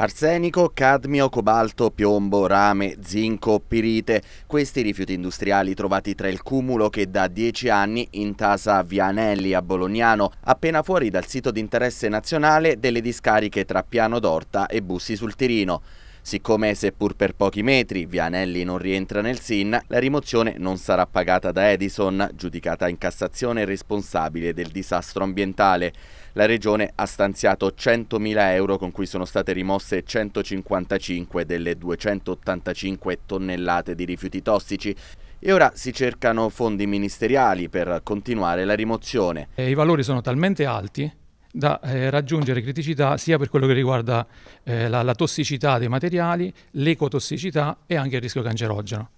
Arsenico, cadmio, cobalto, piombo, rame, zinco, pirite. Questi rifiuti industriali trovati tra il cumulo che da dieci anni intasa Vianelli a Bolognano, appena fuori dal sito di interesse nazionale delle discariche tra Piano d'Orta e Bussi sul Tirino. Siccome seppur per pochi metri Vianelli non rientra nel SIN, la rimozione non sarà pagata da Edison, giudicata in Cassazione responsabile del disastro ambientale. La regione ha stanziato 100.000 euro con cui sono state rimosse 155 delle 285 tonnellate di rifiuti tossici e ora si cercano fondi ministeriali per continuare la rimozione. Eh, I valori sono talmente alti da eh, raggiungere criticità sia per quello che riguarda eh, la, la, tossicità dei materiali, l'ecotossicità e anche il rischio cancerogeno.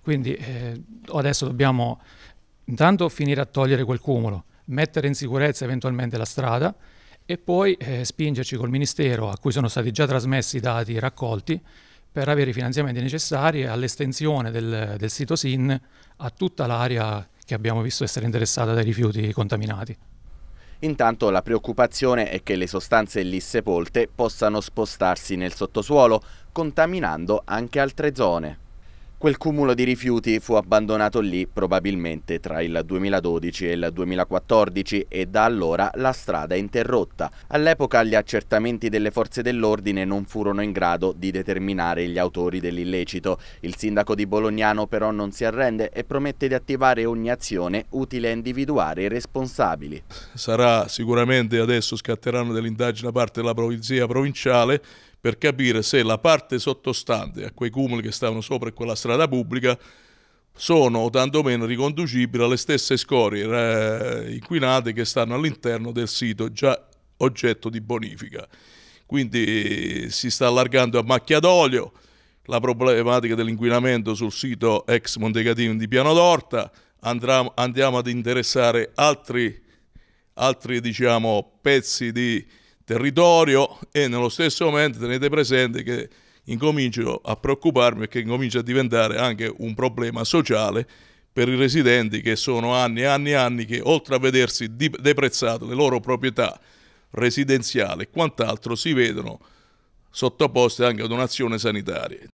Quindi eh, adesso dobbiamo intanto finire a togliere quel cumulo, mettere in sicurezza eventualmente la strada e poi eh, spingerci col Ministero, a cui sono stati già trasmessi i dati raccolti, per avere i finanziamenti necessari all'estensione del, del sito SIN a tutta l'area che abbiamo visto essere interessata dai rifiuti contaminati. Intanto la preoccupazione è che le sostanze lì sepolte possano spostarsi nel sottosuolo, contaminando anche altre zone. Quel cumulo di rifiuti fu abbandonato lì probabilmente tra il 2012 e il 2014 e da allora la strada è interrotta. All'epoca gli accertamenti delle forze dell'ordine non furono in grado di determinare gli autori dell'illecito. Il sindaco di Bolognano però non si arrende e promette di attivare ogni azione utile a individuare i responsabili. Sarà sicuramente adesso scatteranno dell'indagine da parte della polizia provinciale per capire se la parte sottostante a quei cumuli che stavano sopra quella strada pubblica sono o tantomeno riconducibili alle stesse scorie eh, inquinate che stanno all'interno del sito già oggetto di bonifica. Quindi si sta allargando a macchia d'olio la problematica dell'inquinamento sul sito ex Montecatino di Piano d'Orta, Andrà, andiamo ad interessare altri, altri diciamo, pezzi di territorio e nello stesso momento tenete presente che incomincio a preoccuparmi e che incomincia a diventare anche un problema sociale per i residenti che sono anni e anni e anni che oltre a vedersi deprezzate le loro proprietà residenziali e quant'altro si vedono sottoposte anche ad un'azione sanitaria.